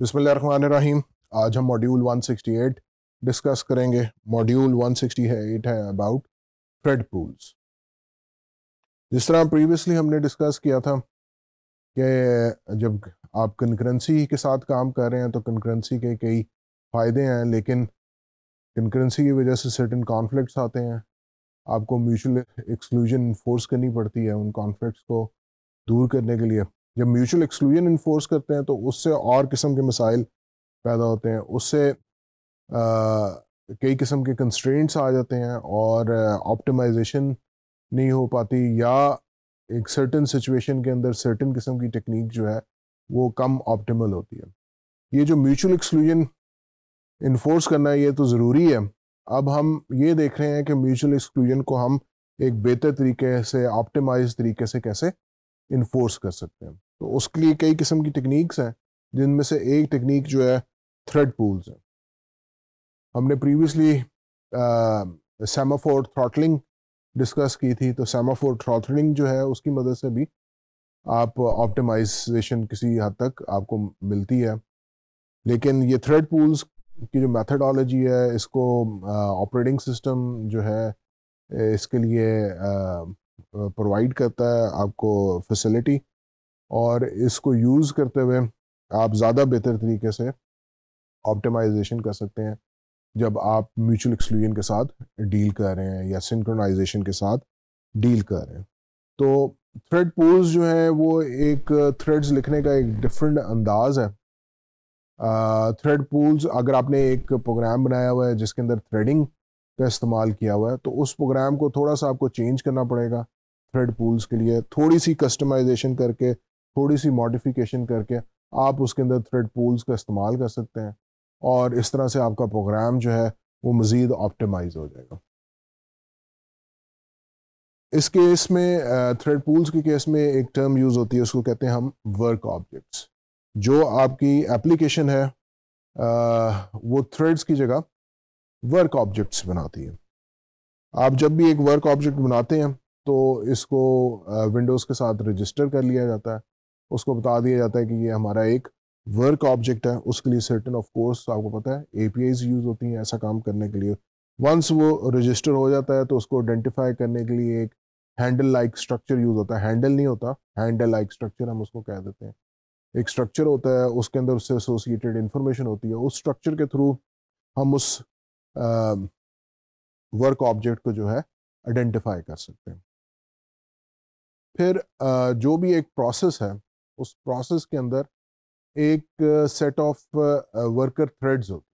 बिसमीम आज हम मॉड्यूल 168 डिस्कस करेंगे मॉड्यूल 168 है है अबाउट थ्रेड पूल्स जिस तरह प्रीवियसली हमने डिस्कस किया था कि जब आप कंकरेंसी के साथ काम कर रहे हैं तो कंकरेंसी के कई फ़ायदे हैं लेकिन कंकरेंसी की वजह से सर्टन कॉन्फ्लिक्ट्स आते हैं आपको म्यूचुअल एक्सक्लूजन फोर्स करनी पड़ती है उन कॉन्फ्लिक्ट्स को दूर करने के लिए जब म्यूचुअल एक्सक्लूजन इन्फोर्स करते हैं तो उससे और किस्म के मसाइल पैदा होते हैं उससे कई किस्म के कंस्ट्रेंट्स आ जाते हैं और ऑप्टिमाइजेशन नहीं हो पाती या एक सर्टन सिचुएशन के अंदर सर्टन किस्म की टेक्निक जो है वो कम ऑप्टिमल होती है ये जो म्यूचुअल एक्सक्लूजन इन्फोर्स करना है ये तो ज़रूरी है अब हम ये देख रहे हैं कि म्यूचुअल एक्सक्लूजन को हम एक बेहतर तरीके से ऑप्टिमाइज तरीके से कैसे इन्फोर्स कर सकते हैं तो उसके लिए कई किस्म की टेक्निक्स हैं जिनमें से एक टेक्निक जो है थ्रेड पूल्स है हमने प्रीवियसली सेमाफोर थ्रॉटलिंग डिस्कस की थी तो सेमाफोर थ्रॉटलिंग जो है उसकी मदद से भी आप ऑप्टिमाइजेशन किसी हद तक आपको मिलती है लेकिन ये थ्रेड पूल्स की जो मेथडोलॉजी है इसको ऑपरेटिंग सिस्टम जो है इसके लिए प्रोवाइड करता है आपको फैसिलिटी और इसको यूज़ करते हुए आप ज़्यादा बेहतर तरीके से ऑप्टिमाइजेशन कर सकते हैं जब आप म्यूचुअल एक्सक्लूजन के साथ डील कर रहे हैं या सिंक्रोनाइजेशन के साथ डील कर रहे हैं तो थ्रेड पूल्स जो है वो एक थ्रेड्स लिखने का एक डिफरेंट अंदाज है थ्रेड पूल्स अगर आपने एक प्रोग्राम बनाया हुआ है जिसके अंदर थ्रेडिंग का इस्तेमाल किया हुआ है तो उस प्रोग्राम को थोड़ा सा आपको चेंज करना पड़ेगा थ्रेड पूल्स के लिए थोड़ी सी कस्टमाइजेशन करके थोड़ी सी मॉडिफिकेशन करके आप उसके अंदर थ्रेड पूल्स का इस्तेमाल कर सकते हैं और इस तरह से आपका प्रोग्राम जो है वो मज़ीद ऑप्टिमाइज हो जाएगा इस केस में थ्रेड पूल्स के केस में एक टर्म यूज़ होती है उसको कहते हैं हम वर्क ऑब्जेक्ट्स जो आपकी एप्लीकेशन है वो थ्रेड्स की जगह वर्क ऑब्जेक्ट्स बनाती है आप जब भी एक वर्क ऑब्जेक्ट बनाते हैं तो इसको विंडोज़ के साथ रजिस्टर कर लिया जाता है उसको बता दिया जाता है कि ये हमारा एक वर्क ऑब्जेक्ट है उसके लिए सर्टन ऑफ कोर्स आपको पता है ए यूज़ होती हैं ऐसा काम करने के लिए वंस वो रजिस्टर हो जाता है तो उसको आइडेंटिफाई करने के लिए एक हैंडल लाइक स्ट्रक्चर यूज़ होता है हैंडल नहीं होता हैंडल लाइक स्ट्रक्चर हम उसको कह देते हैं एक स्ट्रक्चर होता है उसके अंदर उससे एसोसिएटेड इंफॉर्मेशन होती है उस स्ट्रक्चर के थ्रू हम उस वर्क ऑब्जेक्ट को जो है आइडेंटिफाई कर सकते हैं फिर आ, जो भी एक प्रोसेस है उस प्रोसेस के अंदर एक सेट ऑफ वर्कर थ्रेड्स होते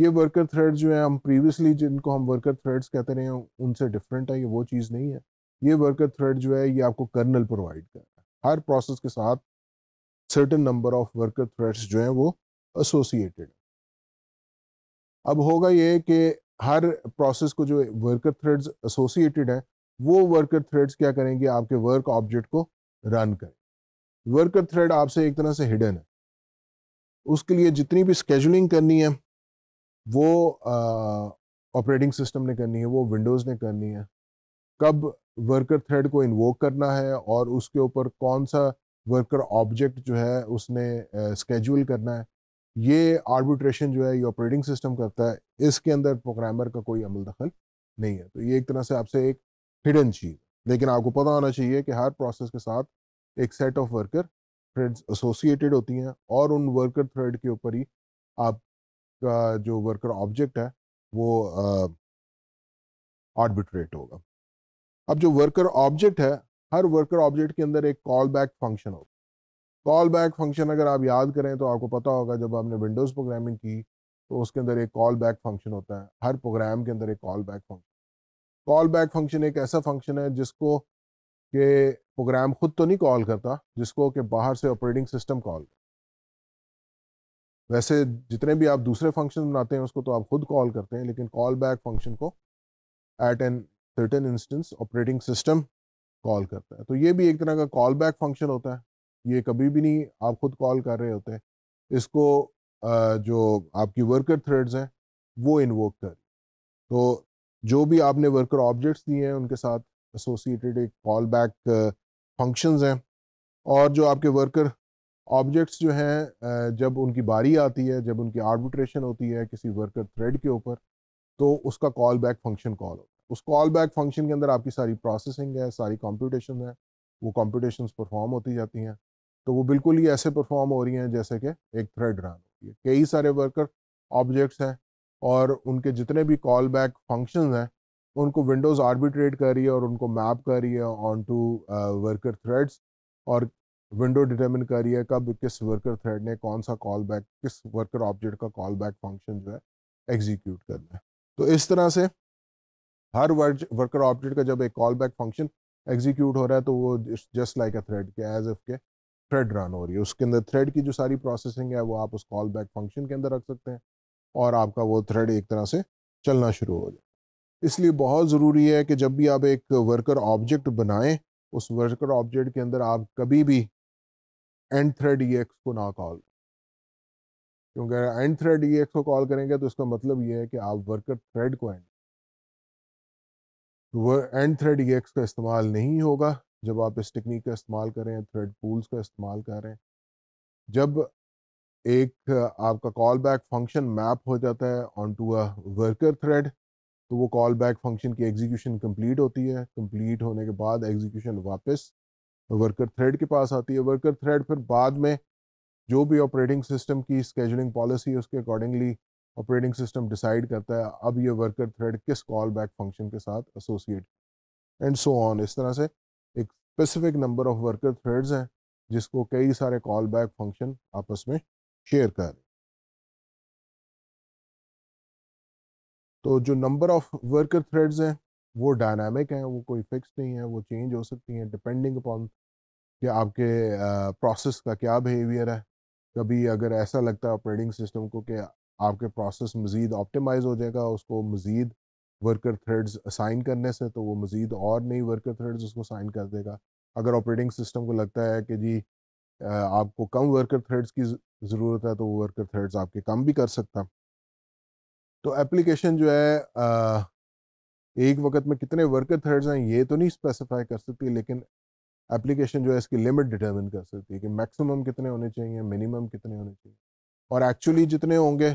ये वर्कर थ्रेड जो है हम प्रीवियसली जिनको हम वर्कर थ्रेड्स कहते रहे हैं उनसे डिफरेंट है ये वो चीज़ नहीं है ये वर्कर थ्रेड जो है ये आपको कर्नल प्रोवाइड कर रहा है हर प्रोसेस के साथ certain number of worker threads जो हैं वो एसोसिएटेड है अब होगा ये कि हर प्रोसेस को जो वर्कर थ्रेड्स एसोसिएटेड हैं वो वर्कर थ्रेड्स क्या करेंगे आपके वर्क ऑब्जेक्ट को रन करें वर्कर थ्रेड आपसे एक तरह से हिडन है उसके लिए जितनी भी स्केजुलिंग करनी है वो ऑपरेटिंग सिस्टम ने करनी है वो विंडोज़ ने करनी है कब वर्कर थ्रेड को इन्वोक करना है और उसके ऊपर कौन सा वर्कर ऑब्जेक्ट जो है उसने स्केजूल uh, करना है ये आर्बिट्रेशन जो है ये ऑपरेटिंग सिस्टम करता है इसके अंदर प्रोग्रामर का कोई अमल दखल नहीं है तो ये एक तरह से आपसे एक हिडन चीज़ लेकिन आपको पता होना चाहिए कि हर प्रोसेस के साथ एक set of worker threads associated होती हैं और उन वर्कर थ्रेड के ऊपर ही आपका जो वर्कर ऑब्जेक्ट है वो ऑर्बिट्रेट होगा अब जो वर्कर ऑब्जेक्ट है हर वर्कर ऑब्जेक्ट के अंदर एक कॉल बैक फंक्शन होगा कॉल बैक फंक्शन अगर आप याद करें तो आपको पता होगा जब आपने विंडोज़ प्रोग्रामिंग की तो उसके अंदर एक कॉल बैक फंक्शन होता है हर प्रोग्राम के अंदर एक callback function callback function एक ऐसा फंक्शन है जिसको के प्रोग्राम खुद तो नहीं कॉल करता जिसको कि बाहर से ऑपरेटिंग सिस्टम कॉल वैसे जितने भी आप दूसरे फंक्शन बनाते हैं उसको तो आप खुद कॉल करते हैं लेकिन कॉल बैक फंक्शन को at an certain instance operating system call करता है तो ये भी एक तरह का कॉल बैक फंक्शन होता है ये कभी भी नहीं आप खुद कॉल कर रहे होते इसको जो आपकी वर्कर थ्रेड्स हैं वो इन्वोक कर तो जो भी आपने वर्कर ऑब्जेक्ट्स दिए हैं उनके साथ एसोसिएटेड एक कॉल बैक फंक्शंस हैं और जो आपके वर्कर ऑब्जेक्ट्स जो हैं जब उनकी बारी आती है जब उनकी आर्बिट्रेशन होती है किसी वर्कर थ्रेड के ऊपर तो उसका कॉल बैक फंक्शन कॉल होता है उस कॉल बैक फंक्शन के अंदर आपकी सारी प्रोसेसिंग है सारी कॉम्पिटिशन है वो कॉम्पिटिशन परफॉर्म होती जाती हैं तो वो बिल्कुल ही ऐसे परफॉर्म हो रही हैं जैसे कि एक थ्रेड रन होती है कई सारे वर्कर ऑब्जेक्ट्स हैं और उनके जितने भी कॉल बैक फंक्शन हैं उनको विंडोज़ आर्बिट्रेट कर रही है और उनको मैप कर रही है ऑन टू वर्कर थ्रेड्स और विंडो डिटर्मिन कर रही है कब किस वर्कर थ्रेड ने कौन सा कॉल बैक किस वर्कर ऑब्जेक्ट का कॉल बैक फंक्शन जो है एग्जीक्यूट करना है तो इस तरह से हर वर्ज वर्कर ऑब्जेक्ट का जब एक कॉल बैक फंक्शन एग्जीक्यूट हो रहा है तो वो जस्ट लाइक अ थ्रेड के एज एफ के थ्रेड रन हो रही है उसके अंदर थ्रेड की जो सारी प्रोसेसिंग है वो आप उस कॉल बैक फंक्शन के अंदर रख सकते हैं और आपका वो थ्रेड एक तरह से चलना शुरू हो जाए इसलिए बहुत ज़रूरी है कि जब भी आप एक वर्कर ऑब्जेक्ट बनाएं उस वर्कर ऑब्जेक्ट के अंदर आप कभी भी एंड थ्रेड ई को ना कॉल क्योंकि एंड थ्रेड ई को कॉल करेंगे तो इसका मतलब ये है कि आप वर्कर थ्रेड को एंड एंड थ्रेड ई का इस्तेमाल नहीं होगा जब आप इस टेक्निक का इस्तेमाल करें थ्रेड पूल्स का इस्तेमाल कर रहे हैं जब एक आपका कॉल बैक फंक्शन मैप हो जाता है on to a worker thread तो वो कॉल बैक फंक्शन की एग्जीक्यूशन कंप्लीट होती है कंप्लीट होने के बाद एग्जीक्यूशन वापस वर्कर थ्रेड के पास आती है वर्कर थ्रेड फिर बाद में जो भी ऑपरेटिंग सिस्टम की स्केजलिंग पॉलिसी है उसके अकॉर्डिंगली ऑपरेटिंग सिस्टम डिसाइड करता है अब ये वर्कर थ्रेड किस कॉल बैक फंक्शन के साथ एसोसिएट एंड सो ऑन इस तरह से एक specific number of worker threads हैं जिसको कई सारे कॉल बैक फंक्शन आपस में शेयर कर रहे हैं तो जो नंबर ऑफ वर्कर थ्रेड्स हैं वो डायनामिक हैं वो कोई फिक्स नहीं है वो चेंज हो सकती हैं डिपेंडिंग अपॉन कि आपके प्रोसेस का क्या बिहेवियर है कभी अगर ऐसा लगता है ऑपरेटिंग सिस्टम को कि आपके प्रोसेस मज़ीद ऑप्टिमाइज हो जाएगा उसको मज़ीद वर्कर थ्रेड्स असाइन करने से तो वो मज़ीद और नई वर्कर थ्रेड्स उसको साइन कर देगा अगर ऑपरेटिंग सिस्टम को लगता है कि जी आपको कम वर्कर थ्रेड्स की ज़रूरत है तो वो वर्कर थ्रेड्स आपके कम भी कर सकता तो एप्लीकेशन जो है आ, एक वक्त में कितने वर्कर थ्रेड्स हैं ये तो नहीं स्पेसिफाई कर सकती लेकिन एप्लीकेशन जो है इसकी लिमिट डिटर्मिन कर सकती है कि मैक्सिमम कितने होने चाहिए मिनिमम कितने होने चाहिए और एक्चुअली जितने होंगे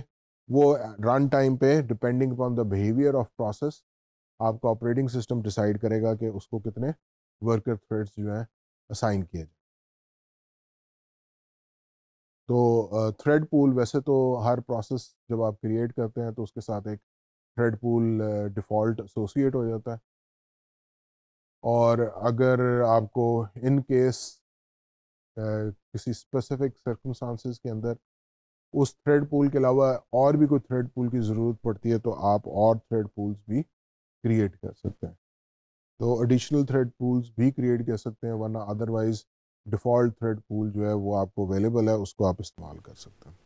वो रन टाइम पे depending upon the behaviour of process आपका ऑपरेटिंग सिस्टम डिसाइड करेगा कि उसको कितने वर्कर थ्रेड्स जो हैं असाइन किए जाए तो थ्रेड पूल वैसे तो हर प्रोसेस जब आप क्रिएट करते हैं तो उसके साथ एक थ्रेड पूल डिफ़ॉल्ट एसोसिएट हो जाता है और अगर आपको इन केस किसी स्पेसिफिक सर्कमस्टांसिस के अंदर उस थ्रेड पूल के अलावा और भी कोई थ्रेड पूल की ज़रूरत पड़ती है तो आप और थ्रेड पूल्स भी क्रिएट कर सकते हैं तो एडिशनल थ्रेड पूल्स भी क्रिएट कर सकते हैं वरना अदरवाइज़ डिफ़ॉल्ट थ्रेड पूल जो है वो आपको अवेलेबल है उसको आप इस्तेमाल कर सकते हैं